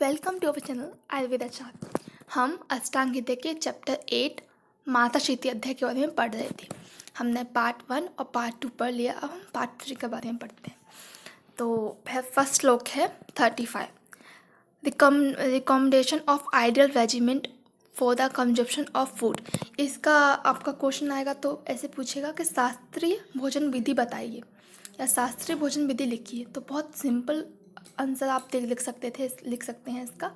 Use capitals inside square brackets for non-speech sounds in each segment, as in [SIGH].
welcome to our channel Ayurveda चार हम अष्टांग हृदय के चैप्टर एट माता शीति अध्याय के बारे में पढ़ रहे थे हमने पार्ट वन और पार्ट टू पढ़ लिया अब हम पार्ट थ्री के बारे में पढ़ते हैं तो फर्स्ट श्लोक है thirty five recom recommendation of ideal regiment for the consumption of food इसका आपका क्वेश्चन आएगा तो ऐसे पूछेगा कि शास्त्रीय भोजन विधि बताइए या शास्त्रीय भोजन विधि लिखिए तो बहुत सिंपल आंसर आप लिख सकते थे लिख सकते हैं इसका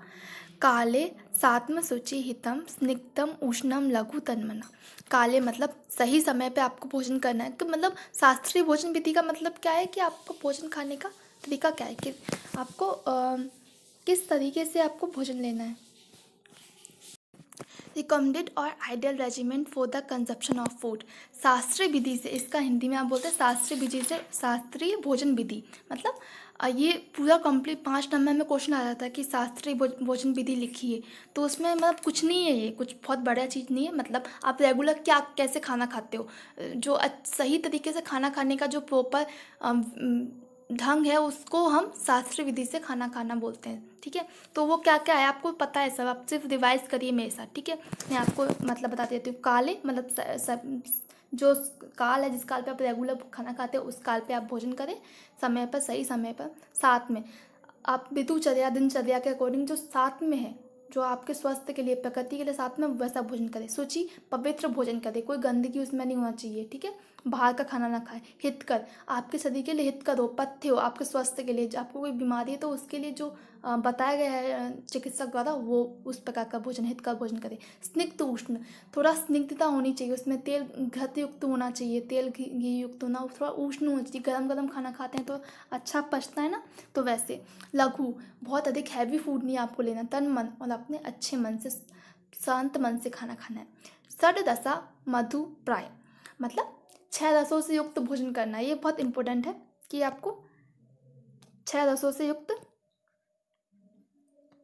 काले सात्म सूची हितम स्निग्धम उष्णम लघु तन्मना काले मतलब सही समय पे आपको भोजन करना है कि मतलब शास्त्रीय भोजन विधि का मतलब क्या है कि आपको भोजन खाने का तरीका क्या है कि आपको आ, किस तरीके से आपको भोजन लेना है रिकमेंडेड और ideal regiment for the consumption of food शास्त्रीय विधि से इसका हिंदी में आप बोलते हैं शास्त्रीय विधि से शास्त्रीय भोजन विधि मतलब ये पूरा कंप्लीट पाँच नंबर में क्वेश्चन आ जाता है कि शास्त्रीय भोजन विधि लिखी है तो उसमें मतलब कुछ नहीं है ये कुछ बहुत बढ़िया चीज़ नहीं है मतलब आप रेगुलर क्या कैसे खाना खाते हो जो सही तरीके से खाना खाने का जो प्रॉपर ढंग है उसको हम शास्त्रीय विधि से खाना खाना बोलते हैं ठीक है तो वो क्या क्या है आपको पता है सब आप सिर्फ रिवाइज करिए मेरे साथ ठीक है मैं आपको मतलब बता देती हूँ काले मतलब सब जो काल है जिस काल पे आप रेगुलर खाना खाते हो उस काल पे आप भोजन करें समय पर सही समय पर साथ में आप ऋतुचर्या दिनचर्या के अकॉर्डिंग जो साथ में है जो आपके स्वास्थ्य के लिए प्रकृति के लिए साथ में वैसा भोजन करें सूची पवित्र भोजन करें कोई गंदगी उसमें नहीं होना चाहिए ठीक है बाहर का खाना ना खाएं हितकर आपके शरीर के लिए हितकर हो पथ्य हो आपके स्वास्थ्य के लिए आपको कोई बीमारी है तो उसके लिए जो बताया गया है चिकित्सक द्वारा वो उस प्रकार का भोजन हित का भोजन करें स्निग्ध उष्ण थोड़ा स्निग्धता होनी चाहिए उसमें तेल घृत युक्त होना चाहिए तेल घी घी युक्त होना थोड़ा उष्ण होना चाहिए गर्म गर्म खाना खाते हैं तो अच्छा पचता है ना तो वैसे लघु बहुत अधिक हैवी फूड नहीं आपको लेना तन मन और अपने अच्छे मन से शांत मन से खाना खाना है सड दशा मधु प्राय मतलब छह रसों से युक्त भोजन करना ये बहुत इंपॉर्टेंट है कि आपको छह रसों से युक्त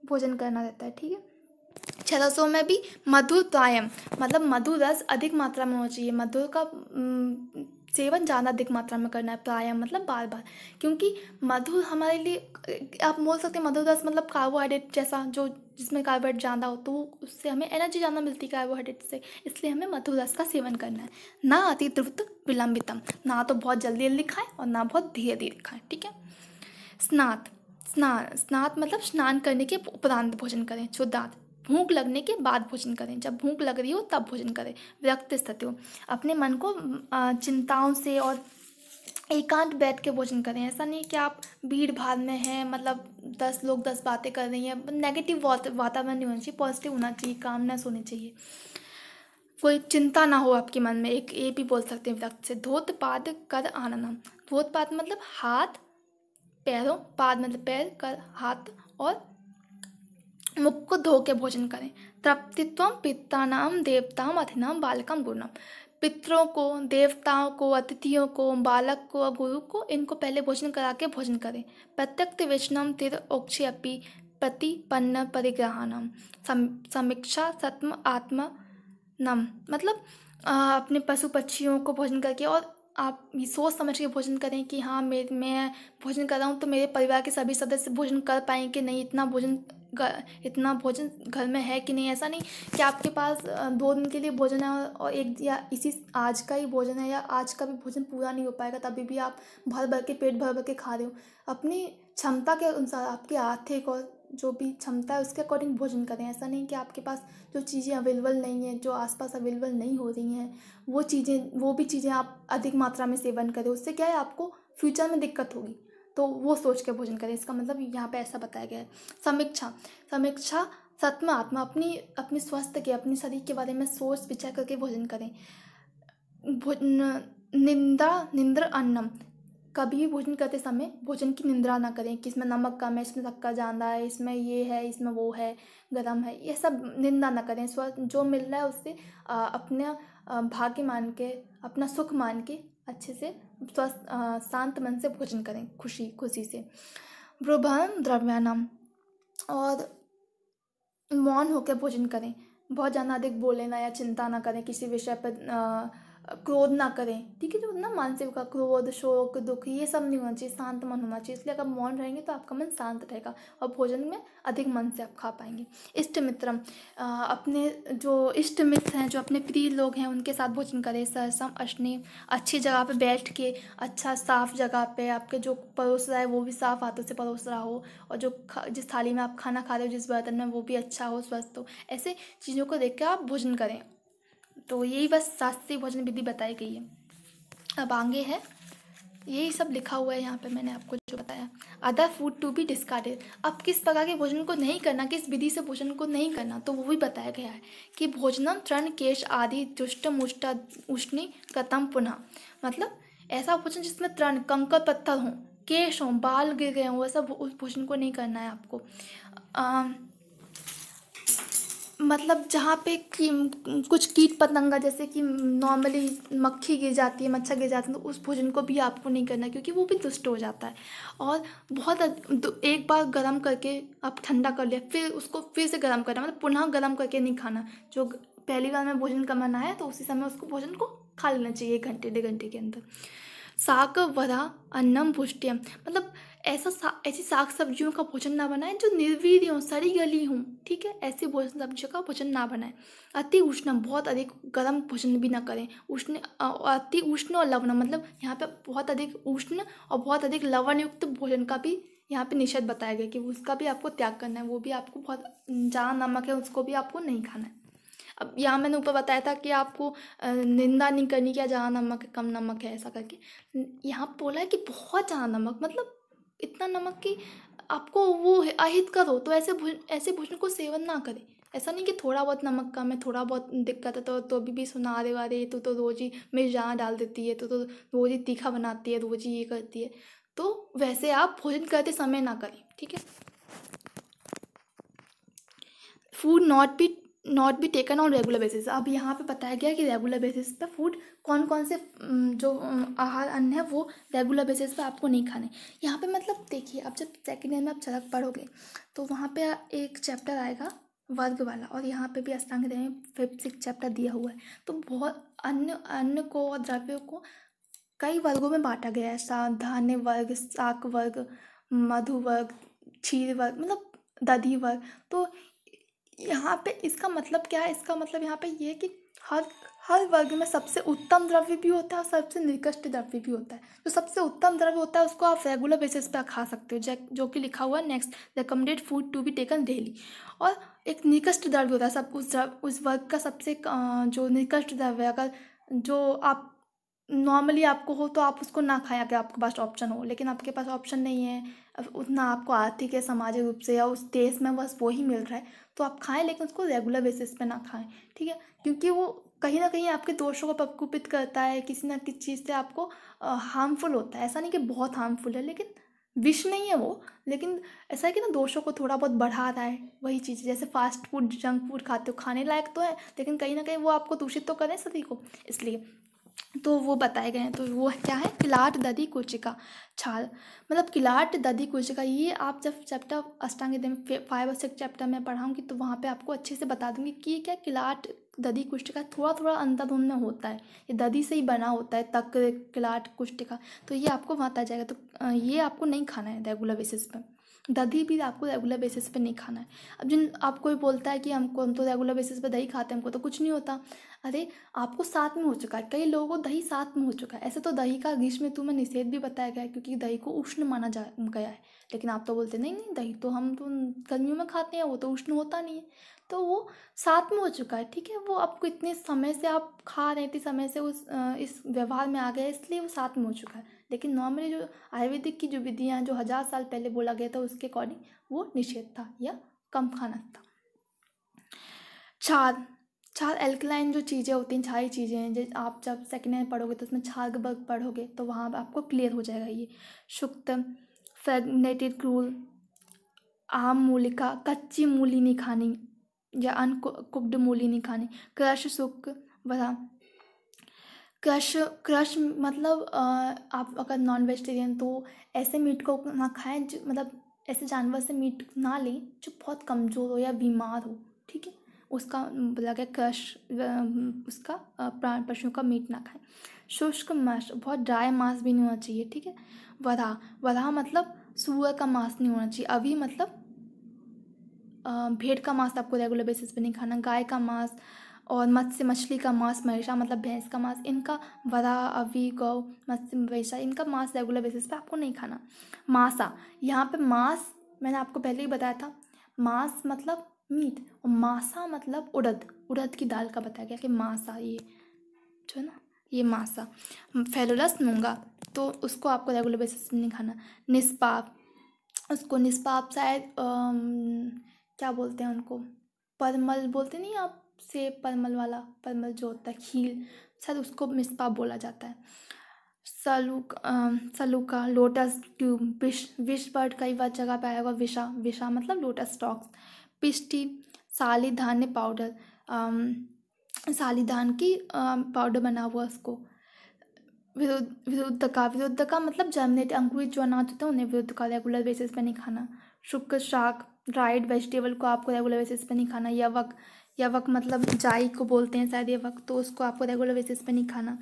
भोजन करना रहता है ठीक है छः रसों में भी मधुर प्रायम मतलब मधुर रस अधिक मात्रा में होना चाहिए मधुर का सेवन ज़्यादा अधिक मात्रा में करना है प्रायम मतलब बार बार क्योंकि मधुर हमारे लिए आप बोल सकते हैं मधु रस मतलब कार्बोहाइड्रेट जैसा जो जिसमें कार्बोहाइड्रेट ज़्यादा हो तो उससे हमें एनर्जी ज़्यादा मिलती है कार्बोहाइड्रेट से इसलिए हमें मधुर रस का सेवन करना है ना अति द्रुत विलंबितम ना तो बहुत जल्दी जल्दी खाएँ और ना बहुत धीरे धीरे खाएँ ठीक है स्नात स्नान स्नात मतलब स्नान करने के उपरांत भोजन करें शुद्धांत भूख लगने के बाद भोजन करें जब भूख लग रही हो तब भोजन करें व्यक्त स्थिति हो अपने मन को चिंताओं से और एकांत बैठ के भोजन करें ऐसा नहीं कि आप भीड़ भाड़ में हैं मतलब दस लोग दस बातें कर रही हैं नेगेटिव वातावरण नहीं होना चाहिए पॉजिटिव होना चाहिए कामनेस होनी चाहिए कोई चिंता ना हो आपके मन में एक ये भी बोल सकते हैं व्यक्त से धोतपाद कर आनंद धोतपाद मतलब हाथ पैरों पाद मतलब पैर कर हाथ और मुख को धो के भोजन करें तृप्तित्व पिता नाम देवताम अथिनाम बालकम गुरुनाम पितरों को देवताओं को अतिथियों को बालक को और गुरु को इनको पहले भोजन करा के भोजन करें प्रत्यक्ष विष्णम तिर ओक्षे अपि प्रतिपन्न परिग्रहणम समीक्षा सत्म आत्मा नम मतलब आ, अपने पशु पक्षियों को भोजन करके और आप सोच समझ के भोजन करें कि हाँ मे मैं भोजन कर रहा हूँ तो मेरे परिवार के सभी सदस्य भोजन कर पाएंगे नहीं इतना भोजन इतना भोजन घर में है कि नहीं ऐसा नहीं कि आपके पास दो दिन के लिए भोजन है और एक या इसी आज का ही भोजन है या आज का भी भोजन पूरा नहीं हो पाएगा तभी भी आप भर भर के पेट भर भर के खा रहे हो अपनी क्षमता के अनुसार आपके आर्थिक और जो भी क्षमता है उसके अकॉर्डिंग भोजन करें ऐसा नहीं कि आपके पास जो चीज़ें अवेलेबल नहीं हैं जो आसपास अवेलेबल नहीं हो रही हैं वो चीज़ें वो भी चीज़ें आप अधिक मात्रा में सेवन करें उससे क्या है आपको फ्यूचर में दिक्कत होगी तो वो सोच के भोजन करें इसका मतलब यहाँ पे ऐसा बताया गया है समीक्षा समीक्षा सत्मा आत्मा अपनी अपने स्वास्थ्य के अपने शरीर के बारे में सोच विचार करके भोजन करें भोजन निंदा निंद्र अन्नम कभी भी भोजन करते समय भोजन की निंद्रा ना करें कि इसमें नमक कम है इसमें धक्का जाना है इसमें ये है इसमें वो है गरम है ये सब निंदा ना करें स्व जो मिल रहा है उससे अपना भाग्य मान के अपना सुख मान के अच्छे से स्वस्थ शांत मन से भोजन करें खुशी खुशी से ब्रुभन द्रव्यानम और मौन होकर भोजन करें बहुत ज़्यादा अधिक बोले ना या चिंता ना करें किसी विषय पर क्रोध ना करें ठीक है जो ना मानसिक का क्रोध शोक दुख ये सब नहीं होना चाहिए शांत मन होना चाहिए इसलिए अगर आप मौन रहेंगे तो आपका मन शांत रहेगा और भोजन में अधिक मन से आप खा पाएंगे इष्ट मित्रम अपने जो इष्ट मित्र हैं जो अपने प्रिय लोग हैं उनके साथ भोजन करें सरसम अश्नी अच्छी जगह पर बैठ के अच्छा साफ जगह पर आपके जो परोस रहा है वो भी साफ हाथों से परोस रहा हो और जो जिस थाली में आप खाना खा रहे हो जिस बर्तन में वो भी अच्छा हो स्वस्थ हो ऐसे चीज़ों को देख कर आप भोजन करें तो यही बस शास्त्रीय भोजन विधि बताई गई है अब आगे है यही सब लिखा हुआ है यहाँ पे मैंने आपको जो बताया other food to be discarded अब किस प्रकार के भोजन को नहीं करना किस विधि से भोजन को नहीं करना तो वो भी बताया गया है कि भोजनम तृण केश आदि दुष्ट मुष्टा उष्णि कतम पुनः मतलब ऐसा भोजन जिसमें तृण कंकर पत्थर हों केश हों बाल गिर गए हों वैसा भोजन को नहीं करना है आपको आ, मतलब जहाँ पे कि कुछ कीट पतंगा जैसे कि नॉर्मली मक्खी गिर जाती है मच्छर गिर जाते हैं तो उस भोजन को भी आपको नहीं करना क्योंकि वो भी दुष्ट हो जाता है और बहुत एक बार गर्म करके आप ठंडा कर लिया फिर उसको फिर से गर्म करना मतलब पुनः गर्म करके नहीं खाना जो पहली बार में भोजन का मना है तो उसी समय उसको भोजन को खा लेना चाहिए एक घंटे डेढ़ घंटे के अंदर साग वरा अन्नम पुष्टियम मतलब ऐसा सा, ऐसी साग सब्जियों का भोजन ना बनाए जो निर्वीर हों सरी गली हों ठीक है ऐसे भोजन सब्जियों का भोजन ना बनाए अति उष्ण बहुत अधिक गर्म भोजन भी ना करें उष्ण अति उष्ण और लवण मतलब यहाँ पे बहुत अधिक उष्ण और बहुत अधिक लवण युक्त भोजन का भी यहाँ पे निषेध बताया गया कि उसका भी आपको त्याग करना है वो भी आपको बहुत ज़्यादा नमक है उसको भी आपको नहीं खाना है अब यहाँ मैंने ऊपर बताया था कि आपको निंदा नहीं करनी क्या ज़्यादा नमक है कम नमक है ऐसा करके यहाँ बोला है कि बहुत ज़्यादा नमक मतलब इतना नमक कि आपको वो अहित करो तो ऐसे भोजन ऐसे भोजन को सेवन ना करें ऐसा नहीं कि थोड़ा बहुत नमक कम है थोड़ा बहुत दिक्कत है तो तो अभी भी सुना रहे वारे तो तो रोज़ ही मिर्च ज़्यादा डाल देती है तो तो रोज़ ही तीखा बनाती है रोज़ ही ये करती है तो वैसे आप भोजन करते समय ना करें ठीक है food not be not be taken on regular basis अब यहाँ पे बताया गया कि रेगुलर बेसिस पे फूड कौन कौन से जो आहार अन्न है वो रेगुलर बेसिस पे आपको नहीं खाने यहाँ पे मतलब देखिए अब जब सेकेंड ईयर में आप सड़क पढ़ोगे तो वहाँ पे एक चैप्टर आएगा वर्ग वाला और यहाँ पे भी अष्टांग में फिफ्थ सिक्स चैप्टर दिया हुआ है तो बहुत अन्य अन्न को और द्रव्यों को कई वर्गों में बांटा गया है धान्य वर्ग साक वर्ग मधु वर्ग क्षीर वर्ग मतलब दधी वर्ग तो यहाँ पे इसका मतलब क्या है इसका मतलब यहाँ पे ये यह कि हर हर वर्ग में सबसे उत्तम द्रव्य भी होता है और सबसे निकृष्ट द्रव्य भी होता है जो तो सबसे उत्तम द्रव्य होता है उसको आप रेगुलर बेसिस पर खा सकते हो जो कि लिखा हुआ है next recommended food to be taken daily और एक निकृष्ट द्रव्य होता है सब उस द्रव उस वर्ग का सबसे जो निकृष्ट द्रव्य अगर जो आप नॉर्मली आपको हो तो आप उसको ना खाएं अगर आपके पास ऑप्शन हो लेकिन आपके पास ऑप्शन नहीं है उतना आपको आर्थिक या सामाजिक रूप से या उस देश में बस वो ही मिल रहा है तो आप खाएं लेकिन उसको रेगुलर बेसिस पे ना खाएं ठीक है क्योंकि वो कहीं ना कहीं आपके दोषों को प्रकोपित करता है किसी ना किसी चीज़ से आपको हार्मफुल होता है ऐसा नहीं कि बहुत हार्मफुल है लेकिन विश नहीं है वो लेकिन ऐसा है कि ना दोषों को थोड़ा बहुत बढ़ा रहा है वही चीज़ जैसे फास्ट फूड जंक फूड खाते हो खाने लायक तो है लेकिन कहीं ना कहीं वो आपको दूषित तो करें सभी को इसलिए तो वो बताए गए हैं तो वो क्या है किलाट दधी कोशिका छाल मतलब किलाट दधी कोशिका ये आप जब चैप्टर अष्टांग में फाइव और सिक्स चैप्टर में पढ़ाऊँगी तो वहाँ पे आपको अच्छे से बता दूँगी कि ये क्या किलाट दधी कुष्टिका थोड़ा थोड़ा अंधाधुन में होता है ये दधी से ही बना होता है तक किलाट कुष्टिका तो ये आपको वहाँ जाएगा तो ये आपको नहीं खाना है रेगुलर बेसिस पर दही भी आपको रेगुलर बेसिस पे नहीं खाना है अब जिन आप कोई बोलता है कि हमको हम तो रेगुलर बेसिस पे दही खाते हैं हमको तो कुछ नहीं होता अरे आपको साथ में हो चुका है कई लोगों को दही साथ में हो चुका है ऐसे तो दही का ग्रीष्म ऋतु में निषेध भी बताया गया है क्योंकि दही को उष्ण माना जा गया है लेकिन आप तो बोलते नहीं नहीं दही तो हम तो गर्मियों में खाते हैं वो तो उष्ण होता नहीं है तो वो साथ में हो चुका है ठीक है वो आपको इतने समय से आप खा रहे थे समय से उस इस व्यवहार में आ गया इसलिए वो साथ में हो चुका है लेकिन नॉर्मली जो आयुर्वेदिक की जो विधियाँ जो हज़ार साल पहले बोला गया था उसके अकॉर्डिंग वो निषेध था या कम खाना था चार छाल एल्कलाइन जो चीज़ें होती हैं छाई चीज़ें हैं जैसे आप जब सेकेंड हैंड पढ़ोगे तो उसमें छाग बग पढ़ोगे तो वहाँ आपको क्लियर हो जाएगा ये शुक्त फैगनेटेड क्रूल आम मूलिका कच्ची मूली नहीं खानी या अनकुक्ड मूली नहीं खानी क्रश सुक बता क्रश क्रश मतलब आप अगर नॉन वेजिटेरियन तो ऐसे मीट को ना खाएं मतलब ऐसे जानवर से मीट ना लें जो बहुत कमज़ोर हो या बीमार हो ठीक है उसका बोला गया क्रश उसका प्राण पशुओं का मीट ना खाएं शुष्क मांस बहुत ड्राई मांस भी नहीं होना चाहिए ठीक है वधा वधा मतलब सुअर का मांस नहीं होना चाहिए अभी मतलब भेड़ का मांस आपको रेगुलर बेसिस पे नहीं खाना गाय का मांस और मत्स्य मछली का मांस मरीशा मतलब भैंस का मांस इनका वधा अभी गौ मत्स्य मवेशा इनका मांस रेगुलर बेसिस पे आपको नहीं खाना मांसा यहाँ पे मांस मैंने आपको पहले ही बताया था मांस मतलब मीट और मासा मतलब उड़द उड़द की दाल का बताया गया कि मासा ये जो है ना ये मासा फेलोलस मूंगा तो उसको आपको रेगुलर बेसिस नहीं खाना निष्पाप उसको निष्पाप शायद क्या बोलते हैं उनको परमल बोलते नहीं आप से परमल वाला परमल जो होता है खील शायद उसको निष्पाप बोला जाता है सलूक सलूका लोटस ट्यूब विश विश बर्ड कई बार जगह पे आया होगा विशा विशा मतलब लोटस स्टॉक्स पिष्टी साली धान्य पाउडर साली धान की पाउडर बना हुआ उसको विरुद्ध विरुद्ध का विरुद्ध का मतलब जर्मिनेट अंकुरित जो अनाज होते हैं उन्हें विरुद्ध का रेगुलर बेसिस पर नहीं खाना शुक्र शाक ड्राइड वेजिटेबल को आपको रेगुलर बेसिस पर नहीं खाना यवक यवक मतलब जाई को बोलते हैं शायद यवक तो उसको आपको रेगुलर बेसिस पर नहीं खाना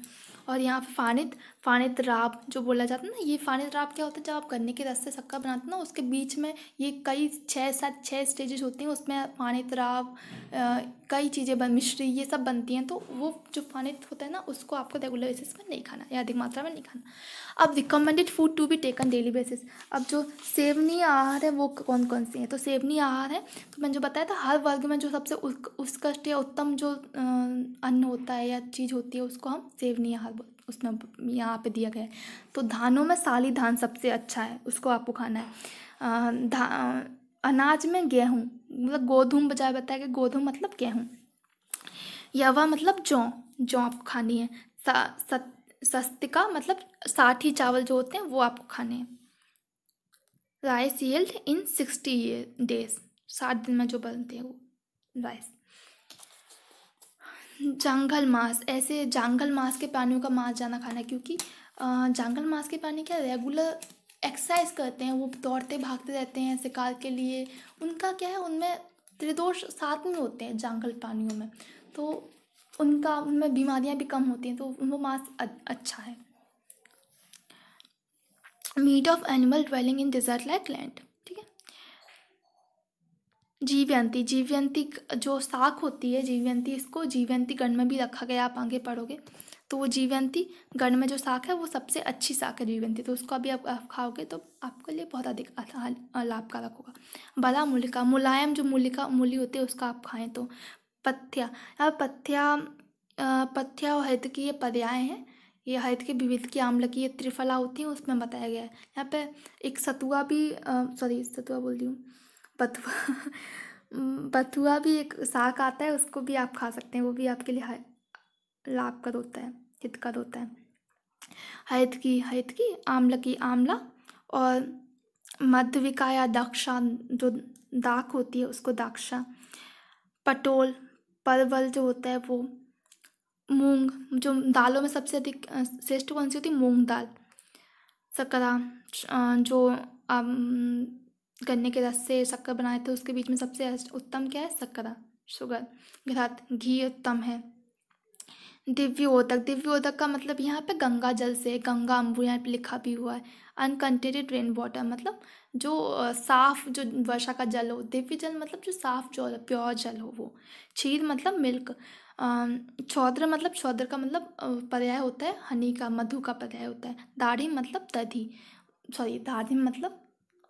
और यहाँ फानित फ़ान तराब जो बोला जाता है ना ये फ़ान तराब क्या होता है जब आप गन्ने के रस से शक्कर बनाते ना उसके बीच में ये कई छः सात छः स्टेजेस होती हैं उसमें फ़ान तराब कई चीज़ें बन मिश्री ये सब बनती हैं तो वो जो फानित होता है ना उसको आपको रेगुलर बेसिस पर नहीं खाना या अधिक मात्रा में नहीं खाना अब recommended food to be taken daily basis अब जो सेवनीय आहार है वो कौन कौन से हैं तो सेवनीय आहार है तो मैंने जो बताया था हर वर्ग में जो सबसे उत्कृष्ट या उत्तम जो अन्न होता है या चीज़ होती है उसको हम सेवनीय आहार बोलते हैं उसमें यहाँ पे दिया गया है तो धानों में साली धान सबसे अच्छा है उसको आपको खाना है धा अनाज में गेहूँ मतलब गोधूम बजाय बताया गया गोधूम मतलब गेहूँ यवा मतलब जौ जौ आपको खानी है सा, सस्तिका मतलब साठी चावल जो होते हैं वो आपको खाने हैं rice yield in sixty days सात दिन में जो बनते हैं वो राइस जंगल मास ऐसे जंगल मास के पानियों का मांस जाना खाना क्योंकि जंगल मास के प्राणी क्या रेगुलर एक्सरसाइज करते हैं वो दौड़ते भागते रहते हैं शिकार के लिए उनका क्या है उनमें त्रिदोष साथ में होते हैं जंगल प्राणियों में तो उनका उनमें बीमारियां भी कम होती हैं तो वो मांस अच्छा है meat of animal dwelling in desert like land जीवयंती जीवयंती जो साख होती है जीवयंती इसको जीवयंती गण में भी रखा गया आप आगे पढ़ोगे तो वो जीवयंती गण में जो साख है वो सबसे अच्छी साख है जीवयंती तो उसको अभी आप, आप खाओगे तो आपके लिए बहुत अधिक लाभकारक होगा बड़ा मूलिका मुलायम जो मूलिका मूली होती है उसका आप खाएं तो पथ्या यहाँ पथ्या पथ्या और हित की ये पर्याय हैं ये हित के विविध की आमल की ये त्रिफला होती हैं उसमें बताया गया है यहाँ पे एक सतुआ भी सॉरी सतुआ बोल रही हूँ बथुआ [LAUGHS] बथुआ भी एक साग आता है उसको भी आप खा सकते हैं वो भी आपके लिए लाभकद होता है हितकर होता है हित की हित की आंवला की आंवला और मध्यविका या दाक्षा जो दाक होती है उसको दाक्षा पटोल परवल जो होता है वो मूंग जो दालों में सबसे अधिक श्रेष्ठ कौन सी होती है मूंग दाल सकरा जो गन्ने के रस से शक्कर बनाए थे उसके बीच में सबसे उत्तम क्या है शक्करा शुगर के साथ घी उत्तम है दिव्योदक दिव्योदक का मतलब यहाँ पे गंगा जल से गंगा अम्बू यहाँ पे लिखा भी हुआ है अनकंटेनेड रेन वाटर मतलब जो साफ जो वर्षा का जल हो दिव्य जल मतलब जो साफ जल प्योर जल हो वो क्षीर मतलब मिल्क चौद्र मतलब चौद्र का मतलब पर्याय होता है हनी का मधु का पर्याय होता है दाढ़ी मतलब दधी सॉरी दाढ़ी मतलब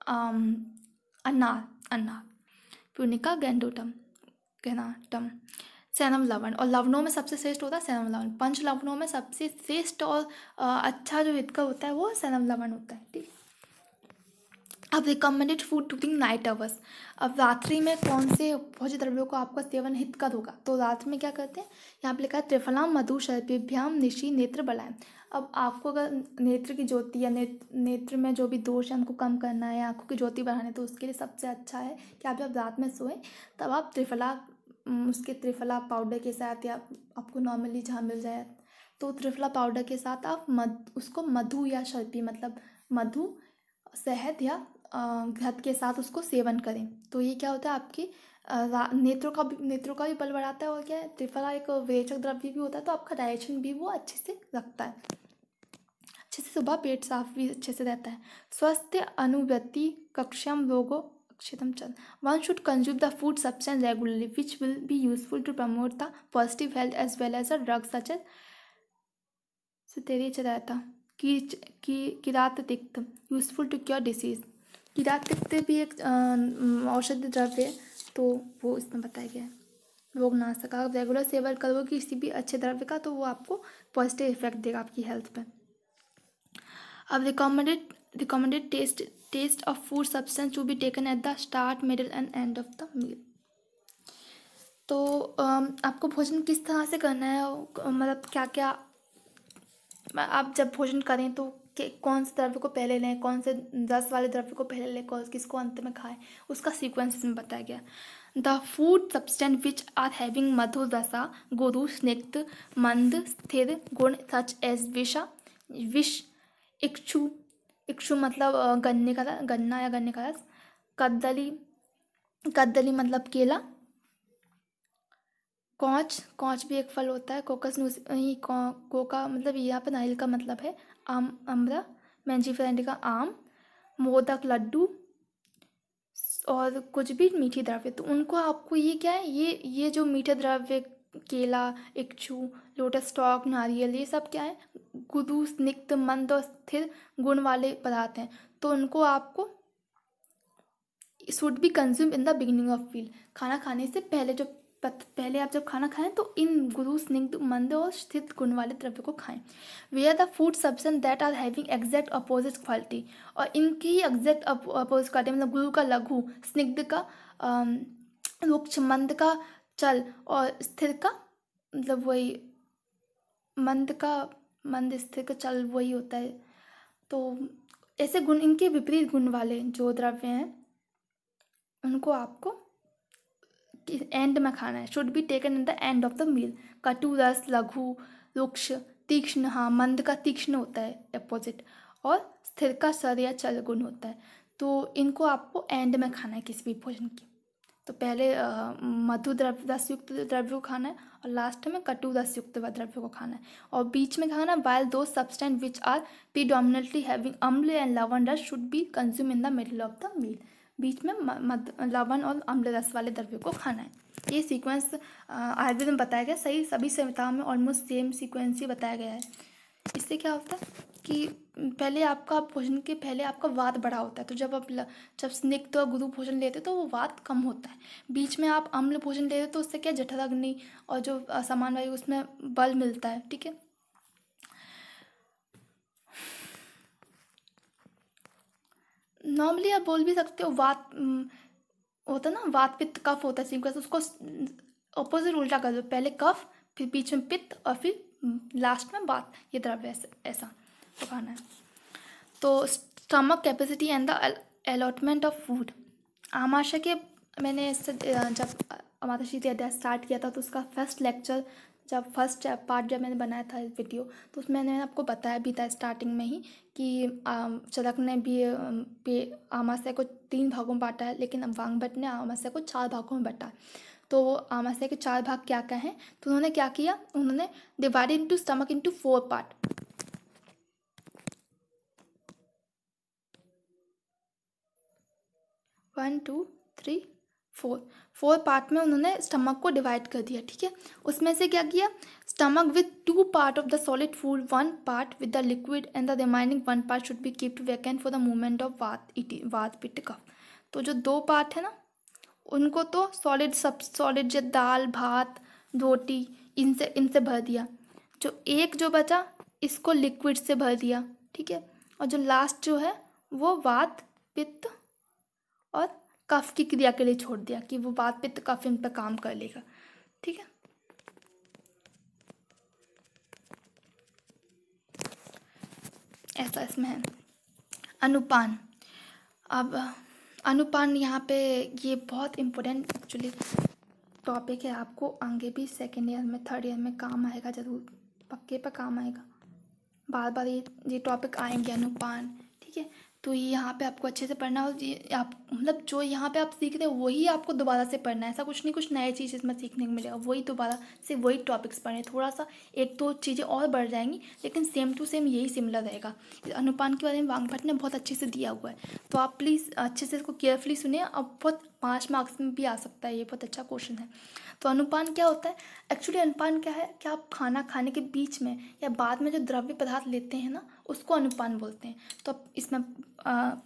अन्नार अन्नार प्यूनिका गैंडोटम गहनाटम सैनम लवन और लवनों में सबसे श्रेष्ठ होता है सैनम लवन पंच लवनों में सबसे श्रेष्ठ और uh, अच्छा जो हितकर होता है वो सैनम लवन होता है ठीक अब recommended food during night hours अब रात्रि में कौन से भोज्य द्रव्यों को आपका सेवन हितकर होगा तो रात में क्या करते हैं यहाँ पे लिखा है त्रिफलाम मधु शर्पेभ्याम निशी नेत्र बलायम अब आपको अगर नेत्र की ज्योति या नेत्र में जो भी दोष है उनको कम करना है आँखों की ज्योति है तो उसके लिए सबसे अच्छा है कि आप जब रात में सोएं तब आप त्रिफला उसके त्रिफला पाउडर के साथ या आपको नॉर्मली जहाँ मिल जाए तो त्रिफला पाउडर के साथ आप मध उसको मधु या शर्पी मतलब मधु शहद या घृत के साथ उसको सेवन करें तो ये क्या होता है आपकी नेत्रों का भी नेत्रों का भी बल बढ़ाता है और क्या है त्रिफला एक वेचक द्रव्य भी होता है तो आपका डाइजेशन भी वो अच्छे से रखता है अच्छे से सुबह पेट साफ भी अच्छे से रहता है स्वस्थ अनुवृत्ति कक्षम लोगों अक्षतम चंद one should consume the food substance regularly which will be useful to promote the positive health as well as a drugs such as तेरे चाहता की किरात तिक्त यूजफुल टू क्योर डिसीज किरात तिक्त भी एक औषधि द्रव्य है तो वो इसमें बताया गया है रोग ना सका रेगुलर सेवन करोगे किसी भी अच्छे द्रव्य का तो वो आपको पॉजिटिव इफेक्ट देगा आपकी हेल्थ पर अब recommended recommended taste taste of food substance to be taken at the start middle and end of the meal तो आपको भोजन किस तरह से करना है मतलब क्या क्या आप जब भोजन करें तो कि कौन से द्रव्य को पहले लें कौन से दस वाले द्रव्य को पहले लें कौन किसको अंत में खाएं उसका सीक्वेंस इसमें बताया गया the food substance which are having मधुर रसा गुरु स्निग्ध मंद स्थिर गुण सच एज विषा विष इक्षु इक्षु मतलब गन्ने का गन्ना या गन्ने का रस कद्दली कद्दली मतलब केला कौच कौच भी एक फल होता है कोकस न्यूज कोका मतलब यहाँ पर नारियल का मतलब है आम अमरा मैंजी फ्रेंड का आम मोदक लड्डू और कुछ भी मीठे द्रव्य तो उनको आपको ये क्या है ये ये जो मीठे द्रव्य केला इक्षु लोटस स्टॉक नारियल ये सब क्या है गुरु स्निग्ध मंद और स्थिर गुण वाले पदार्थ हैं तो उनको आपको should be consume in the beginning of meal खाना खाने से पहले जो पहले आप जब खाना खाएं तो इन गुरु स्निग्ध मंद और स्थित गुण वाले द्रव्य को खाएं वे are the food substance that are having exact opposite quality और इनकी ही एग्जैक्ट अपोजिट क्वालिटी मतलब गुरु का लघु स्निग्ध का रुक्ष मंद का चल और स्थिर का मतलब वही मंद का मंद स्थिर का चल वही होता है तो ऐसे गुण इनके विपरीत गुण वाले जो द्रव्य हैं उनको आपको एंड में खाना है should be taken at the end of the meal कटु रस लघु रुक्ष तीक्ष्ण हाँ मंद का तीक्ष्ण होता है अपोजिट और स्थिर का सर या चल गुण होता है तो इनको आपको एंड में खाना है किसी भी भोजन की तो पहले मधु द्रव्य रसयुक्त द्रव्य को खाना है और लास्ट में कटु रसयुक्त द्रव्य को खाना है और बीच में खाना while those substance which are dominately having अम्ल एंड लवन रस should be consume in the middle of the meal बीच में मद, लवन और अम्ल रस वाले द्रव्य को खाना है ये सीक्वेंस आयुर्वेद में बताया गया सही सभी संहिताओं में ऑलमोस्ट सेम सीक्वेंस ही बताया गया है इससे क्या होता है कि पहले आपका भोजन के पहले आपका वाद बड़ा होता है तो जब आप जब स्निग्ध और तो गुरु भोजन लेते तो वो वाद कम होता है बीच में आप अम्ल भोजन लेते तो उससे क्या अग्नि और जो समान वायु उसमें बल मिलता है ठीक है नॉर्मली आप बोल भी सकते हो वात होता ना वात पित्त कफ होता है सिमकस उसको अपोजिट उल्टा कर दो पहले कफ फिर बीच में पित्त और फिर लास्ट में बात ये तरफ ऐसा ऐसा पकाना है तो stomach capacity and the allotment of food आमाशा के मैंने जब माता श्री अध्याय स्टार्ट किया था तो उसका फर्स्ट लेक्चर जब फर्स्ट पार्ट जब मैंने बनाया था वीडियो तो उसमें मैंने आपको बताया भी था स्टार्टिंग में ही कि चरक ने भी आमाशय को तीन भागों में बांटा है लेकिन अब भट्ट ने आमाशय को चार भागों में बांटा तो आमाशय के चार भाग क्या क्या हैं तो उन्होंने क्या किया उन्होंने divide into stomach into four part one two three four four part में उन्होंने स्टमक को डिवाइड कर दिया ठीक है उसमें से क्या किया stomach with two part of the solid food one part with the liquid and the remaining one part should be keeped vacant for the movement of vata इटी वात पिट का तो जो दो पार्ट है ना उनको तो सॉलिड सब सॉलिड जो दाल भात रोटी इनसे इनसे भर दिया जो एक जो बचा इसको लिक्विड से भर दिया ठीक है और जो लास्ट जो है वो वात पित्त और कफ की क्रिया के लिए छोड़ दिया कि वो बात पे तो कफ इन पर काम कर लेगा ठीक है ऐसा इसमें है अनुपान अब अनुपान यहाँ पे ये बहुत इम्पोर्टेंट एक्चुअली टॉपिक है आपको आगे भी सेकेंड ईयर में थर्ड ईयर में काम आएगा ज़रूर पक्के पर काम आएगा बार बार ये ये टॉपिक आएंगे अनुपान ठीक है तो ये यहाँ पे आपको अच्छे से पढ़ना है आप मतलब जो यहाँ पे आप सीख रहे हो वही आपको दोबारा से पढ़ना है ऐसा कुछ नहीं कुछ नए चीज़ इसमें सीखने को मिलेगा वही दोबारा से वही टॉपिक्स पढ़ें थोड़ा सा एक दो तो चीज़ें और बढ़ जाएंगी लेकिन सेम टू सेम यही सिमिलर रहेगा अनुपान के बारे में भट्ट ने बहुत अच्छे से दिया हुआ है तो आप प्लीज़ अच्छे से इसको केयरफुली सुने अब बहुत पाँच मार्क्स में भी आ सकता है ये बहुत अच्छा क्वेश्चन है तो अनुपान क्या होता है एक्चुअली अनुपान क्या है कि आप खाना खाने के बीच में या बाद में जो द्रव्य पदार्थ लेते हैं ना उसको अनुपान बोलते हैं तो इसमें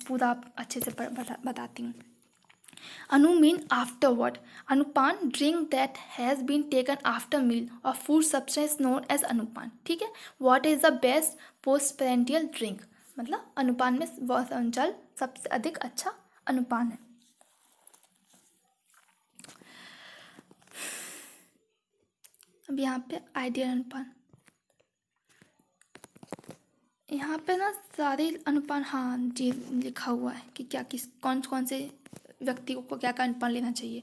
पूरा अच्छे से बताती हूँ anu mean afterward anupana drink that has been taken after meal और food substance known as anupana ठीक है what is the best post prandial drink मतलब अनुपान में जल सबसे अधिक अच्छा अनुपान है अब यहाँ पे आइडियल अनुपान यहाँ पे ना सारे अनुपान हाँ जी लिखा हुआ है कि क्या किस कौन कौन से व्यक्ति को क्या क्या अनुपान लेना चाहिए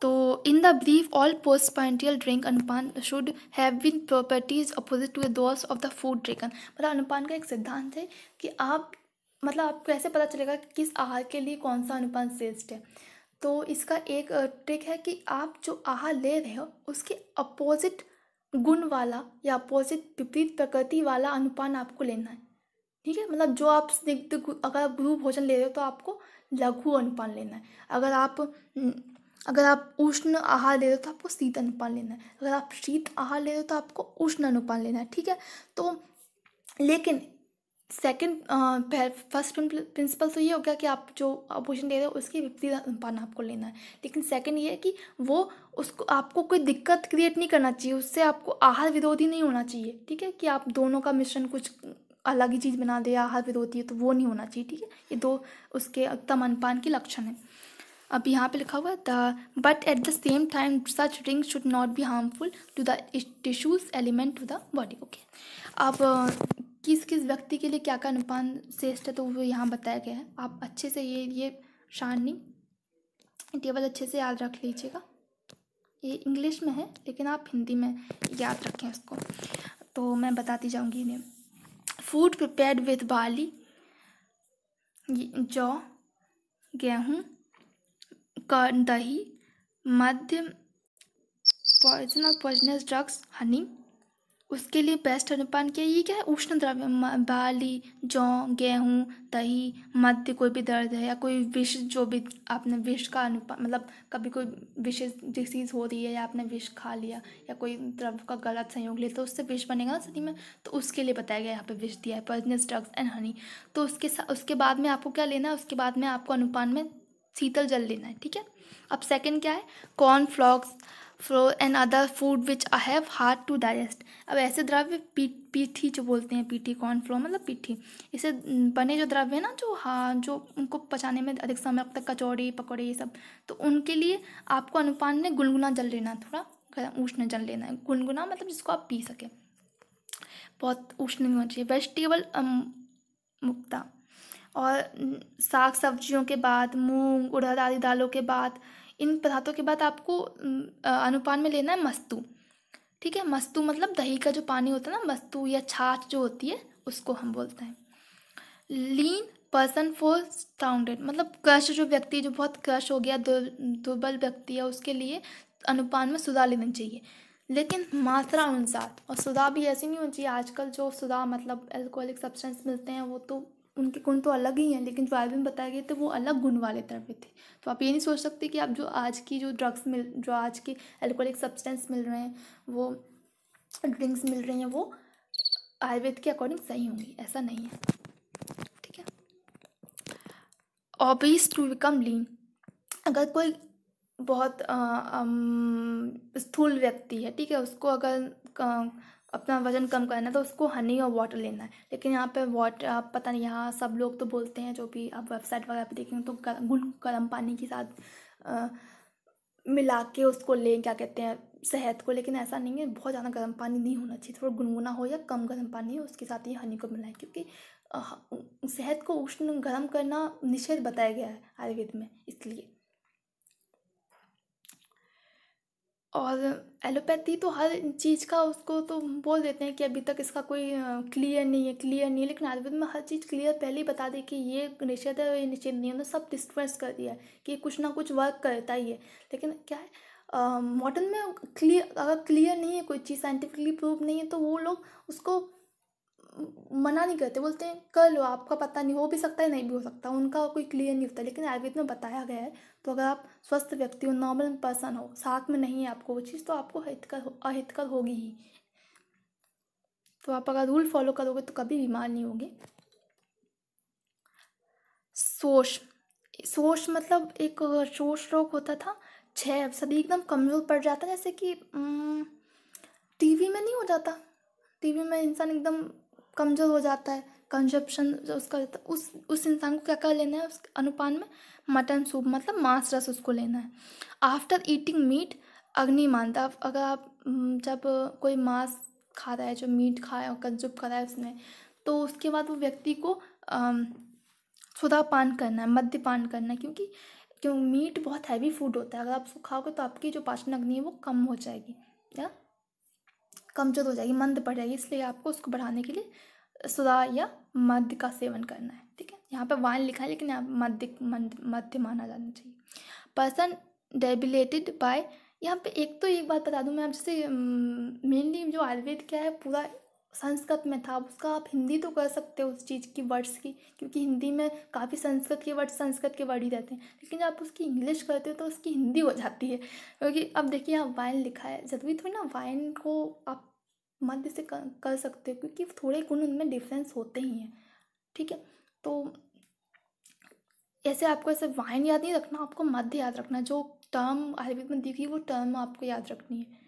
तो in the brief all post prandial drink anupana should have been properties opposite to those of the food drink मतलब अनुपान का एक सिद्धांत है कि आप मतलब आपको ऐसे पता चलेगा कि किस आहार के लिए कौन सा अनुपान श्रेष्ठ है तो इसका एक ट्रिक है कि आप जो आहार ले रहे हो उसके अपोजिट गुण वाला या अपोजिट विपरीत प्रकृति वाला अनुपान आपको लेना है ठीक है मतलब जो आप स्निग्ध अगर आप गुरु भोजन ले रहे हो तो आपको लघु अनुपान लेना है अगर आप अगर आप उष्ण आहार ले रहे हो तो आपको शीत अनुपान लेना है अगर आप शीत आहार ले रहे हो तो आपको उष्ण अनुपान लेना है ठीक है तो लेकिन सेकेंड फर्स्ट प्रिंसिपल तो ये हो गया कि आप जो अपोजिशन दे रहे हो उसकी विपरीत अनुपान आपको लेना है लेकिन सेकेंड ये है कि वो उसको आपको कोई दिक्कत क्रिएट नहीं करना चाहिए उससे आपको आहार विरोधी नहीं होना चाहिए ठीक है कि आप दोनों का मिश्रण कुछ अलग ही चीज़ बना दे आहार विरोधी है तो वो नहीं होना चाहिए ठीक है ये दो उसके उत्तम अनुपान के लक्षण हैं अब यहाँ पे लिखा हुआ the but at the same time such drink should not be harmful to the tissues element to the body okay अब किस किस व्यक्ति के लिए क्या क्या अनुपान श्रेष्ठ है तो वो यहाँ बताया गया है आप अच्छे से ये ये सारणी टेबल अच्छे से याद रख लीजिएगा ये इंग्लिश में है लेकिन आप हिंदी में याद रखें उसको तो मैं बताती जाऊँगी इन्हें फूड प्रिपेयर्ड विथ बाली जौ गेहूँ दही मध्य पॉइजन और पॉइजनस ड्रग्स हनी उसके लिए बेस्ट अनुपान क्या ये क्या है उष्ण द्रव्य बाली जौ गेहूँ दही मध्य कोई भी दर्द है या कोई विष जो भी आपने विष का अनुपान मतलब कभी कोई विशेष डिसीज़ हो रही है या आपने विष खा लिया या कोई द्रव्य का गलत संयोग लिया तो उससे विष बनेगा ना सदी में तो उसके लिए बताया गया यहाँ पे विष दिया है पर्जनस ड्रग्स एंड हनी तो उसके साथ उसके बाद में आपको क्या लेना है उसके बाद में आपको अनुपान में शीतल जल लेना है ठीक है अब सेकेंड क्या है corn flakes froze and other food which I have hard to digest अब ऐसे द्रव्य पी, पीठी जो बोलते हैं पीठी कॉर्न फ्लो मतलब पीठी इसे बने जो द्रव्य है ना जो हाँ जो उनको पचाने में अधिक समय अब तक कचौड़ी पकौड़े ये सब तो उनके लिए आपको अनुपान में गुनगुना जल लेना थोड़ा गर्म उष्ण जल लेना है गुनगुना मतलब जिसको आप पी सकें बहुत उष्ण नहीं होना चाहिए वेजिटेबल मुक्ता और साग सब्जियों के बाद मूंग उड़द आदि दालों के बाद इन पदार्थों के बाद आपको अनुपान में लेना है मस्तू ठीक है मस्तू मतलब दही का जो पानी होता है ना मस्तू या छाछ जो होती है उसको हम बोलते हैं लीन पर्सन फॉर स्टाउंडेड मतलब क्रश जो व्यक्ति जो बहुत क्रश हो गया दुर्बल व्यक्ति है उसके लिए अनुपान में सुधा लेना चाहिए लेकिन मात्रा अनुसार और सुधा भी ऐसी नहीं होनी चाहिए आजकल जो सुधा मतलब एल्कोहलिक सब्सटेंस मिलते हैं वो तो उनके गुण तो अलग ही हैं लेकिन जो आयुर्वेद में बताए गए थे वो अलग गुण वाले तरफ थे तो आप ये नहीं सोच सकते कि आप जो आज की जो ड्रग्स मिल जो आज के एल्कोहलिक सब्सटेंस मिल रहे हैं वो ड्रिंक्स मिल रही हैं वो आयुर्वेद के अकॉर्डिंग सही होंगी ऐसा नहीं है ठीक है ऑबीज टू बिकम लीन अगर कोई बहुत स्थूल व्यक्ति है ठीक है उसको अगर अपना वजन कम करना है तो उसको हनी और वाटर लेना है लेकिन यहाँ पे वाटर आप पता नहीं यहाँ सब लोग तो बोलते हैं जो भी आप वेबसाइट वगैरह पे देखेंगे तो गुल गुन गर्म पानी के साथ आ, मिला के उसको लें क्या कहते हैं सेहत को लेकिन ऐसा नहीं है बहुत ज़्यादा गर्म पानी नहीं होना चाहिए थोड़ा गुनगुना हो या कम गर्म पानी हो उसके साथ ही हनी को मिलाएं क्योंकि सेहत को उष्ण गर्म करना निषेध बताया गया है आयुर्वेद में इसलिए और एलोपैथी तो हर चीज़ का उसको तो बोल देते हैं कि अभी तक इसका कोई क्लियर नहीं है क्लियर नहीं है लेकिन आयुर्वेद में हर चीज़ क्लियर पहले ही बता दे कि ये निषेध है और ये निषेध नहीं है सब डिस्टर्बेंस कर दिया है कि कुछ ना कुछ वर्क करता ही है लेकिन क्या है मॉडर्न में क्लियर अगर क्लियर नहीं है कोई चीज़ साइंटिफिकली प्रूव नहीं है तो वो लोग उसको मना नहीं करते बोलते हैं कर लो आपका पता नहीं हो भी सकता है नहीं भी हो सकता उनका कोई क्लियर नहीं होता लेकिन आयुर्वेद में बताया गया है तो अगर आप स्वस्थ व्यक्ति हो नॉर्मल पर्सन हो साथ में नहीं है आपको वो चीज़ तो आपको हितकर अहितकर होगी ही तो आप अगर रूल फॉलो करोगे तो कभी बीमार नहीं होगे सोश सोश मतलब एक सोश रोग होता था छः सभी एकदम कमज़ोर पड़ जाता जैसे कि टीवी में नहीं हो जाता टीवी में इंसान एकदम कमज़ोर हो जाता है कंजप्शन जो उसका रहता है उस उस इंसान को क्या क्या लेना है उस अनुपान में मटन सूप मतलब मांस रस उसको लेना है आफ्टर ईटिंग मीट अग्नि मानता अगर आप जब कोई मांस खा रहा है जो मीट खाया कंजुप करा है उसने तो उसके बाद वो व्यक्ति को सुधा पान करना है मद्यपान करना है क्योंकि क्यों मीट बहुत हैवी फूड होता है अगर आप उसको खाओगे तो आपकी जो पाचन अग्नि है वो कम हो जाएगी या कमज़ोर हो जाएगी मंद पड़ जाएगी इसलिए आपको उसको बढ़ाने के लिए सुधा या मध्य का सेवन करना है ठीक है यहाँ पर वाइन लिखा है लेकिन यहाँ मध्य मंद मध्य माना जाना चाहिए पर्सन डेबिलेटेड बाय यहाँ पे एक तो एक बात बता दूँ मैं आप जैसे मेनली जो आयुर्वेद क्या है पूरा संस्कृत में था उसका आप हिंदी तो कर सकते हो उस चीज़ की वर्ड्स की क्योंकि हिंदी में काफ़ी संस्कृत के वर्ड संस्कृत के वर्ड ही रहते हैं लेकिन जब आप उसकी इंग्लिश करते हो तो उसकी हिंदी हो जाती है क्योंकि अब देखिए आप वाइन लिखा है जरूरी थोड़ी ना वाइन को आप मध्य से कर, कर सकते हो क्योंकि थोड़े गुण उनमें डिफरेंस होते ही हैं ठीक है तो ऐसे आपको ऐसे वाइन याद नहीं रखना आपको मध्य याद रखना जो टर्म आयुर्वेद में दी गई वो टर्म आपको याद रखनी है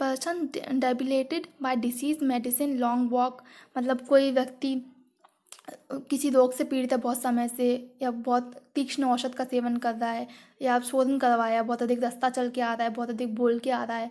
person debilitated by disease medicine long walk मतलब कोई व्यक्ति किसी रोग से पीड़ित है बहुत समय से या बहुत तीक्ष्ण औषध का सेवन कर रहा है या शोधन करवाया बहुत अधिक रास्ता चल के आ रहा है बहुत अधिक बोल के आ रहा है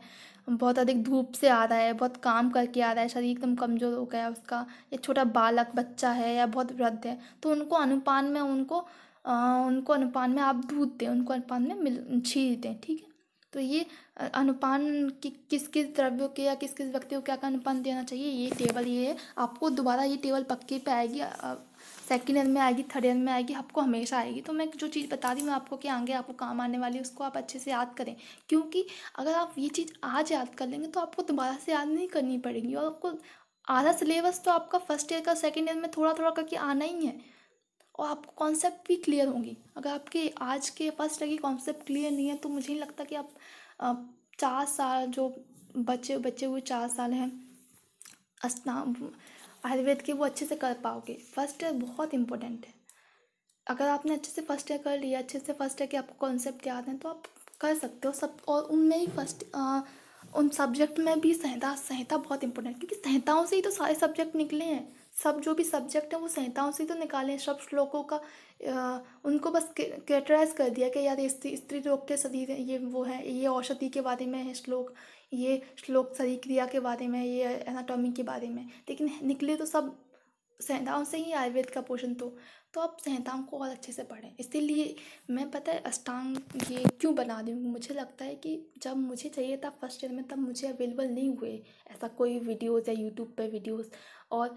बहुत अधिक धूप से आ रहा है बहुत काम करके आ रहा है शरीर एकदम कमज़ोर हो गया उसका एक छोटा बालक बच्चा है या बहुत वृद्ध है तो उनको अनुपान में उनको आ, उनको अनुपान में आप दूध दें उनको अनुपान में मिल छीर दें ठीक है तो ये अनुपान कि किस किस द्रव्यों के या किस किस व्यक्ति को क्या का अनुपान देना चाहिए ये टेबल ये है आपको दोबारा ये टेबल पक्के पे आएगी सेकेंड ईयर में आएगी थर्ड ईयर में आएगी आपको हमेशा आएगी तो मैं जो चीज़ बता रही हूँ आपको कि आगे आपको काम आने वाली उसको आप अच्छे से याद करें क्योंकि अगर आप ये चीज़ आज याद कर लेंगे तो आपको दोबारा से याद नहीं करनी पड़ेगी और आपको आधा सिलेबस तो आपका फर्स्ट ईयर का सेकेंड ईयर में थोड़ा थोड़ा करके आना ही है और आपको कॉन्सेप्ट भी क्लियर होंगी अगर आपके आज के फर्स्ट की कॉन्सेप्ट क्लियर नहीं है तो मुझे नहीं लगता कि आप, चार साल जो बच्चे बच्चे हुए चार साल हैं अस्ना आयुर्वेद के वो अच्छे से कर पाओगे फर्स्ट ईयर बहुत इंपॉर्टेंट है अगर आपने अच्छे से फर्स्ट ईयर कर लिया अच्छे से फर्स्ट ईयर के आपको कॉन्सेप्ट याद हैं तो आप कर सकते हो सब और उनमें ही फर्स्ट उन सब्जेक्ट में भी संहिता संहिता बहुत इंपॉर्टेंट क्योंकि संहिताओं से ही तो सारे सब्जेक्ट निकले हैं सब जो भी सब्जेक्ट हैं वो संहिताओं से तो निकालें सब श्लोकों का आ, उनको बस कैटराइज कर दिया कि यार स्त्री रोग के सदी ये वो है ये औषधि के बारे में है श्लोक ये श्लोक शरीर क्रिया के बारे में ये एनाटॉमी के बारे में लेकिन निकले तो सब संहिताओं से ही आयुर्वेद का पोषण तो तो आप संहिताओं को और अच्छे से पढ़ें इसीलिए मैं पता है अष्टांग ये क्यों बना रही हूँ मुझे लगता है कि जब मुझे चाहिए था फर्स्ट ईयर में तब मुझे अवेलेबल नहीं हुए ऐसा कोई वीडियोस या यूट्यूब पे वीडियोस और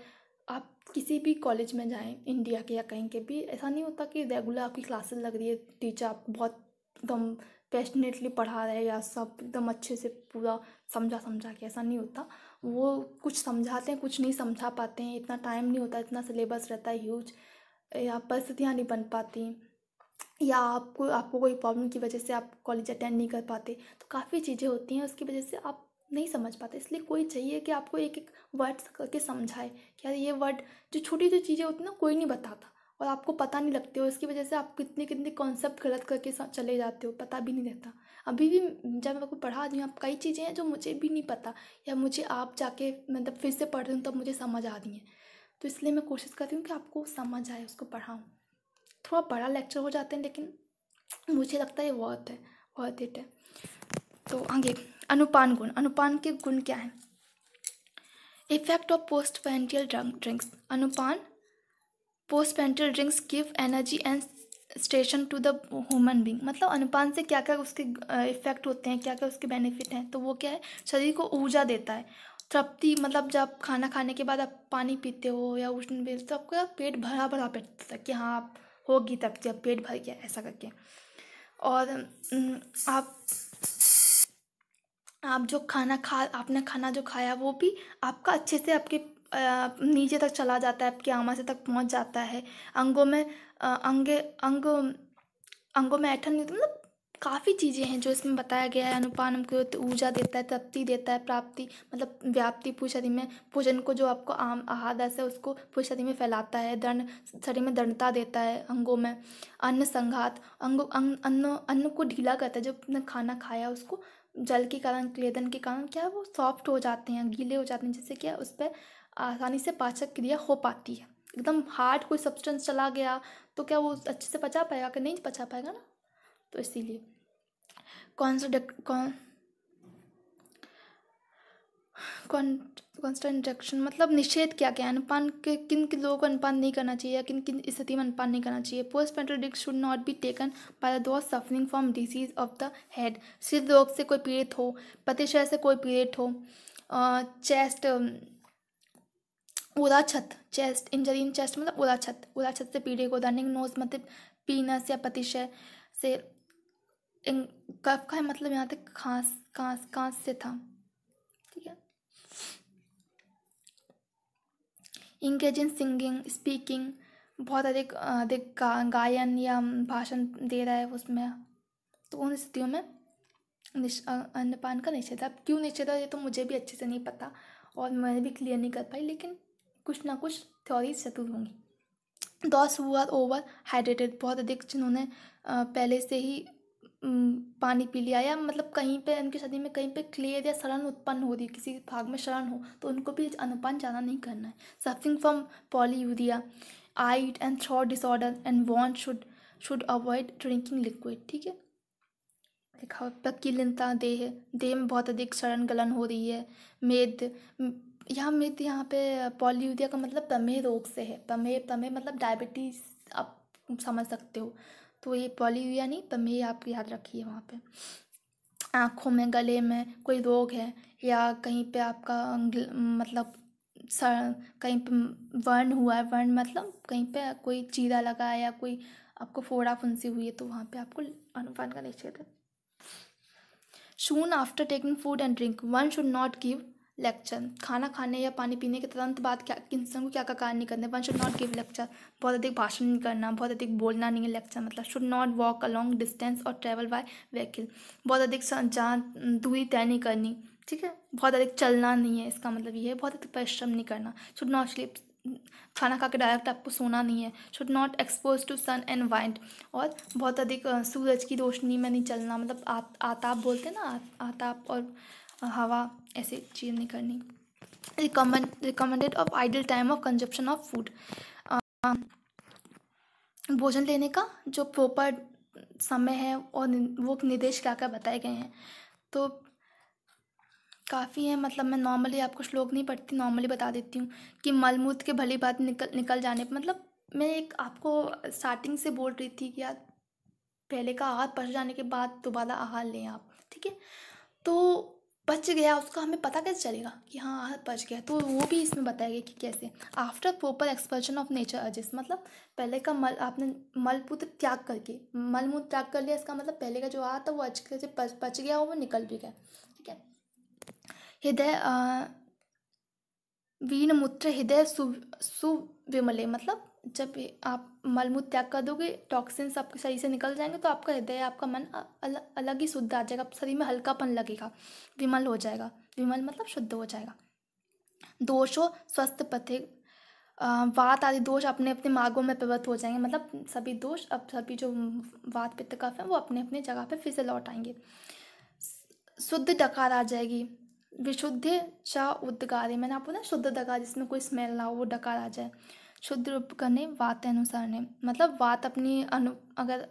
आप किसी भी कॉलेज में जाएं इंडिया के या कहीं के भी ऐसा नहीं होता कि रेगुलर आपकी क्लासेस लग रही है टीचर आपको बहुत एकदम पैशनेटली पढ़ा रहे हैं या सब एकदम अच्छे से पूरा समझा समझा के ऐसा नहीं होता वो कुछ समझाते हैं कुछ नहीं समझा पाते हैं इतना टाइम नहीं होता इतना सिलेबस रहता है ह्यूज या परिस्थितियाँ नहीं बन पाती या आपको आपको कोई प्रॉब्लम की वजह से आप कॉलेज अटेंड नहीं कर पाते तो काफ़ी चीज़ें होती हैं उसकी वजह से आप नहीं समझ पाते इसलिए कोई चाहिए कि आपको एक एक वर्ड करके समझाए कि यार ये वर्ड जो छोटी जो चीज़ें होती ना कोई नहीं बताता और आपको पता नहीं लगते हो इसकी वजह से आप कितने कितने कॉन्सेप्ट गलत करके चले जाते हो पता भी नहीं रहता अभी भी जब मैं आपको पढ़ा रही हूँ आप कई चीज़ें हैं जो मुझे भी नहीं पता या मुझे आप जाके मतलब फिर से पढ़ रही हूँ तब मुझे समझ आ रही है तो इसलिए मैं कोशिश करती हूँ कि आपको समझ आए उसको पढ़ाऊँ थोड़ा बड़ा लेक्चर हो जाते हैं लेकिन मुझे लगता है ये वर्थ है वर्थ इट है तो आगे अनुपान गुण अनुपान के गुण क्या हैं effect of post prandial drinks anupana post prandial drinks give energy and satiation to the human being मतलब अनुपान से क्या क्या उसके इफेक्ट होते हैं क्या क्या उसके बेनिफिट हैं तो वो क्या है शरीर को ऊर्जा देता है तृप्ति मतलब जब खाना खाने के बाद आप पानी पीते हो या उष्ण बेल तो आपको पेट भरा भरा पेट है कि हाँ आप होगी तृप्ति अब पेट भर गया ऐसा करके और आप आप जो खाना खा आपने खाना जो खाया वो भी आपका अच्छे से आपके नीचे तक चला जाता है आपकी आमाशय तक पहुंच जाता है अंगों में अंगे अंग अंगों में ऐठन मतलब काफ़ी चीज़ें हैं जो इसमें बताया गया है अनुपान को तो ऊर्जा देता है तृप्ति देता है प्राप्ति मतलब व्याप्ति पुषधि में भोजन को जो आपको आम आहादस है उसको पुषधि में फैलाता है दर्ण शरीर में दृढ़ता देता है अंगों में अन्न संघात अंग अन्न अन्न को ढीला करता है जो अपने खाना खाया उसको जल के कारण क्लेदन के कारण क्या है वो सॉफ्ट हो जाते हैं गीले हो जाते हैं जिससे क्या उस पर आसानी से पाचक क्रिया हो पाती है एकदम हार्ड कोई सब्सटेंस चला गया तो क्या वो अच्छे से पचा पाएगा कि नहीं पचा पाएगा ना तो इसीलिए कौन सा कौन कॉन्स्टेंट इंजेक्शन मतलब निषेध क्या है अनुपान के किन किन लोगों को अनुपान नहीं करना चाहिए या किन किन स्थिति में अनुपान नहीं करना चाहिए post prandial should not be taken by the those suffering from disease of the head सिर रोग से कोई पीड़ित हो प्रतिशय से कोई पीड़ित हो चेस्ट उदा छत चेस्ट इंजरी इन चेस्ट मतलब उदा छत उदा छत से पीड़ित को रनिंग नोज मतलब पीनस या प्रतिशय से कफ का है मतलब यहाँ तक खांस खांस खांस से था ठीक है इंगेज इन सिंगिंग स्पीकिंग बहुत अधिक अधिक गा, गायन या भाषण दे रहा है उसमें तो उन स्थितियों में अन्नपान का निषेध अब क्यों निषेध है ये तो मुझे भी अच्छे से नहीं पता और मैंने भी क्लियर नहीं कर पाई लेकिन कुछ ना कुछ थ्योरी जरूर होंगी दोस्त हुआ ओवर हाइड्रेटेड बहुत अधिक जिन्होंने पहले से ही पानी पी लिया या मतलब कहीं पे उनकी शरीर में कहीं पे क्लियर या सड़न उत्पन्न हो रही किसी भाग में सड़न हो तो उनको भी अनुपान ज़्यादा नहीं करना है suffering from polyuria eye and throat disorder and one should should avoid drinking liquid ठीक है देखा प्रकीर्णता देह देह में बहुत अधिक सड़न गलन हो रही है मेद यहाँ मेद यहाँ पे पॉलीयूरिया का मतलब प्रमेह रोग से है प्रमेह प्रमेह मतलब डायबिटीज़ आप समझ सकते हो तो ये पॉलीयूरिया नहीं पर ये आप याद रखिए वहाँ पे आँखों में गले में कोई रोग है या कहीं पे आपका मतलब सर कहीं पे वर्ण हुआ है वर्ण मतलब कहीं पे कोई चीरा लगा है या कोई आपको फोड़ा फुंसी हुई है तो वहाँ पे आपको अनुपान का निषेध है soon after taking food and drink one should not give lecture खाना खाने या पानी पीने के तुरंत बाद क्या इंसान को क्या क्या कार्य नहीं करने one should not give lecture बहुत अधिक भाषण नहीं करना बहुत अधिक बोलना नहीं है लेक्चर मतलब should not walk along distance और ट्रेवल बाय व्हीकल बहुत अधिक जहाँ दूरी तय नहीं करनी ठीक है बहुत अधिक चलना नहीं है इसका मतलब ये है बहुत अधिक परिश्रम नहीं करना शुड नॉट स्लिप खाना खा के डायरेक्ट आपको सोना नहीं है should not expose to sun and wind और बहुत अधिक सूरज की रोशनी में नहीं चलना मतलब आत, आताप बोलते हैं ना आ, आताप और हवा ऐसे चीज़ नहीं करनी recommend recommended of ideal time of consumption of food भोजन लेने का जो प्रॉपर समय है और वो निर्देश क्या क्या बताए गए हैं तो काफ़ी है मतलब मैं नॉर्मली आपको श्लोक नहीं पढ़ती नॉर्मली बता देती हूँ कि मलमूत के भली बात निकल निकल जाने पर मतलब मैं एक आपको स्टार्टिंग से बोल रही थी कि यार पहले का आहार पच जाने के बाद दोबारा आहार लें आप ठीक है तो बच गया उसका हमें पता कैसे चलेगा कि हाँ, हाँ बच गया तो वो भी इसमें बताया गया कि कैसे after proper exertion of nature अजिस मतलब पहले का मल आपने मलपूत्र त्याग करके मलमूत्र त्याग कर लिया इसका मतलब पहले का जो आ था वो अच से बच बच गया और वो निकल भी गया ठीक है हृदय वीणमूत्र हृदय सु सुविमले मतलब जब आप मलमूत त्याग कर दोगे टॉक्सिन्स आपके शरीर से निकल जाएंगे तो आपका हृदय आपका मन अल, अलग ही शुद्ध आ जाएगा शरीर में हल्कापन लगेगा विमल हो जाएगा विमल मतलब शुद्ध हो जाएगा दोषों स्वस्थ पथे वात आदि दोष अपने अपने मार्गों में प्रवृत्त हो जाएंगे मतलब सभी दोष अब सभी जो वात पित्त कफ हैं वो अपने अपने जगह पे फिर से लौट आएंगे शुद्ध डकार आ जाएगी विशुद्ध च उद्गारी मैंने आपको ना शुद्ध डकार जिसमें कोई स्मेल ना हो वो डकार आ जाए शुद्ध रूप करने वात अनुसार ने मतलब वात अपनी अनु अगर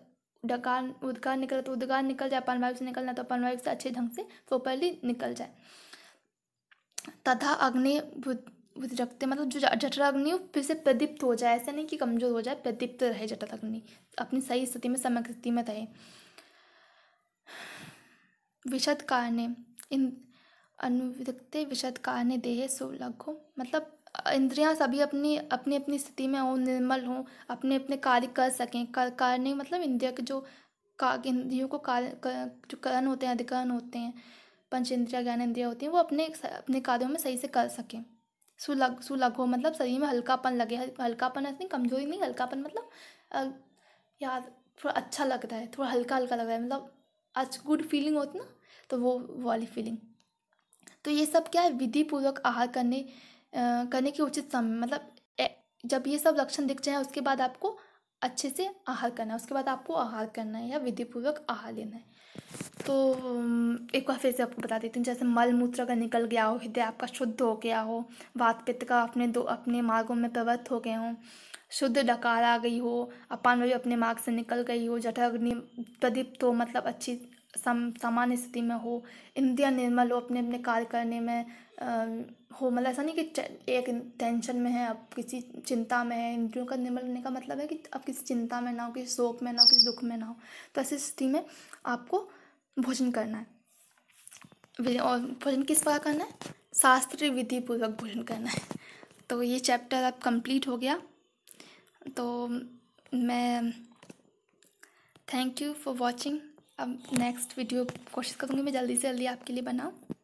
डकार उदगार निकले तो उदगार निकल जाए पनवायु से निकलना तो अपन वायु से अच्छे ढंग से प्रॉपरली निकल जाए तथा अग्नि बुध रखते मतलब जो अग्नि फिर से प्रदीप्त हो जाए ऐसा नहीं कि कमजोर हो जाए प्रदीप्त रहे अग्नि अपनी सही स्थिति में समय स्थिति में रहे विशद कारण इन अनुविधते विशद कारण देहे लघु मतलब इंद्रियां सभी अपनी अपनी अपनी स्थिति में हों निर्मल हों अपने अपने कार्य कर सकें कर करने मतलब इंद्रिया के जो का इंद्रियों को कार्य जो करण होते हैं अधिकरण होते हैं पंच इंद्रिया ज्ञान इंद्रिया होती हैं वो अपने अपने कार्यों में सही से कर सकें सुलग सुलग हो मतलब शरीर में हल्कापन लगे हल्कापन ऐसे कमजोरी नहीं हल्कापन मतलब यार थोड़ा अच्छा लगता है थोड़ा हल्का हल्का लग रहा है मतलब अच गुड फीलिंग होती ना तो वो वाली फीलिंग तो ये सब क्या है विधि पूर्वक आहार करने करने की उचित समय मतलब जब ये सब लक्षण दिख जाए उसके बाद आपको अच्छे से आहार करना है उसके बाद आपको आहार करना है या विधिपूर्वक आहार लेना है तो एक बार फिर से आपको बता देती हूँ जैसे मल मूत्र अगर निकल गया हो हृदय आपका शुद्ध हो गया हो वात पित्त का अपने दो अपने मार्गों में प्रवृत्त हो गए हों शुद्ध डकार आ गई हो अपान वायु अपने मार्ग से निकल गई हो अग्नि प्रदीप्त हो मतलब अच्छी सम सामान्य स्थिति में हो इंद्रिया निर्मल हो अपने अपने कार्य करने में हो मतलब ऐसा नहीं कि एक टेंशन में है आप किसी चिंता में है इंद्रियों का निर्मल होने का मतलब है कि आप किसी चिंता में ना हो किसी शोक में ना हो किसी दुख में ना हो तो ऐसी स्थिति में आपको भोजन करना है और भोजन किस प्रकार करना है शास्त्रीय विधि पूर्वक भोजन करना है तो ये चैप्टर अब कंप्लीट हो गया तो मैं थैंक यू फॉर वॉचिंग अब नेक्स्ट वीडियो कोशिश करूँगी मैं जल्दी से जल्दी आपके लिए बनाऊँ